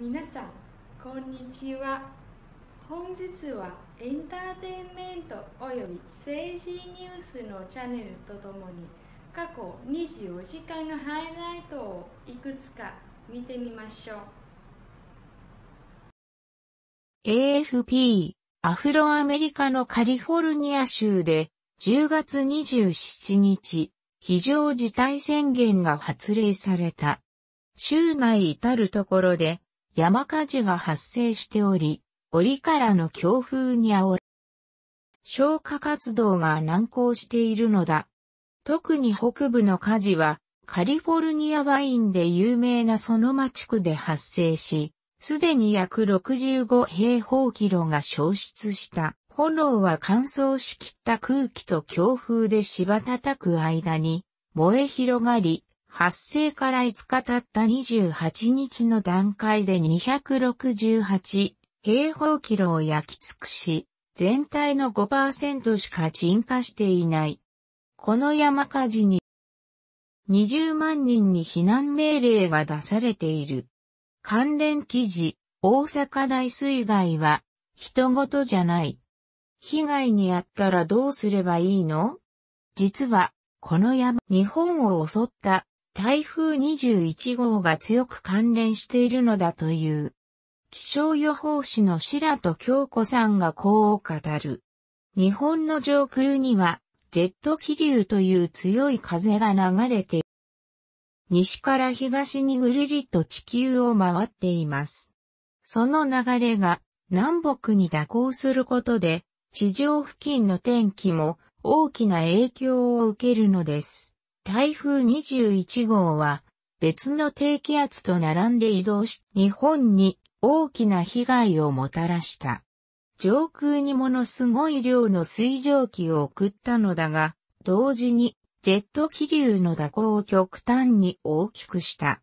皆さんこんにちは本日はエンターテインメントおよび政治ニュースのチャンネルとともに過去24時間のハイライトをいくつか見てみましょう AFP アフロアメリカのカリフォルニア州で10月27日非常事態宣言が発令された。州内至るところで山火事が発生しており、折からの強風にあおら消火活動が難航しているのだ。特に北部の火事は、カリフォルニアワインで有名なソノマ地区で発生し、すでに約65平方キロが消失した。炎は乾燥しきった空気と強風で芝叩く間に燃え広がり、発生から5日経った28日の段階で268平方キロを焼き尽くし、全体の5%しか沈下していない。この山火事に20万人に避難命令が出されている。関連記事、大阪大水害は、人事じゃない。被害に遭ったらどうすればいいの実は、この山、日本を襲った台風21号が強く関連しているのだという。気象予報士の白戸京子さんがこう語る。日本の上空には、ジェット気流という強い風が流れて、西から東にぐるりと地球を回っています。その流れが南北に蛇行することで、地上付近の天気も大きな影響を受けるのです。台風21号は別の低気圧と並んで移動し、日本に大きな被害をもたらした。上空にものすごい量の水蒸気を送ったのだが、同時にジェット気流の蛇行を極端に大きくした。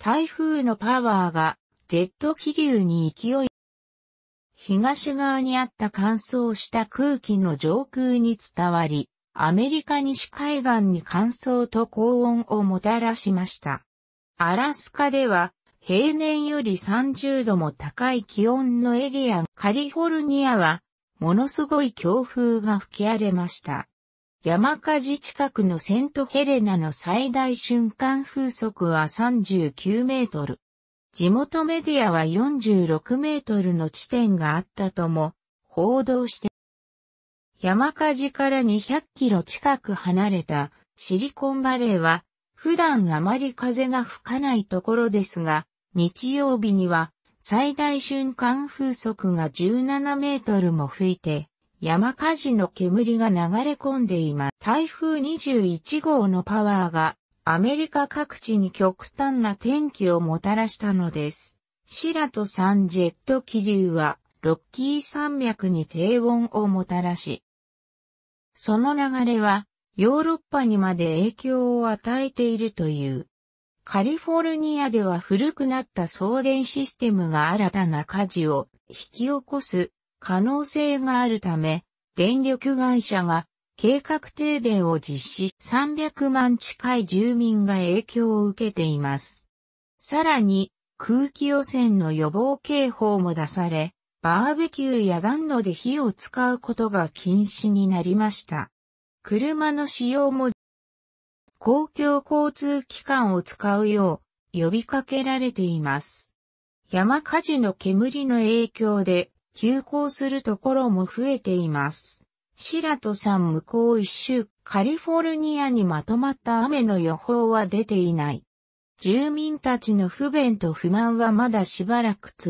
台風のパワーがジェット気流に勢い、東側にあった乾燥した空気の上空に伝わり、アメリカ西海岸に乾燥と高温をもたらしました。アラスカでは平年より30度も高い気温のエリア、カリフォルニアはものすごい強風が吹き荒れました。山火事近くのセントヘレナの最大瞬間風速は39メートル。地元メディアは46メートルの地点があったとも報道して山火事から200キロ近く離れたシリコンバレーは普段あまり風が吹かないところですが、日曜日には最大瞬間風速が17メートルも吹いて、山火事の煙が流れ込んでいます。台風21号のパワーがアメリカ各地に極端な天気をもたらしたのです。シラト3ジェット気流はロッキー山脈に低温をもたらし、その流れは、ヨーロッパにまで影響を与えているという。カリフォルニアでは古くなった送電システムが新たな火事を引き起こす可能性があるため、電力会社が計画停電を実施300万近い住民が影響を受けています。さらに空気汚染の予防警報も出され、バーベキューや暖炉で火を使うことが禁止になりました。車の使用も公共交通機関を使うよう呼びかけられています。山火事の煙の影響で休校するところも増えています。白戸さん向こう一周、カリフォルニアにまとまった雨の予報は出ていない。住民たちの不便と不満はまだしばらく続く。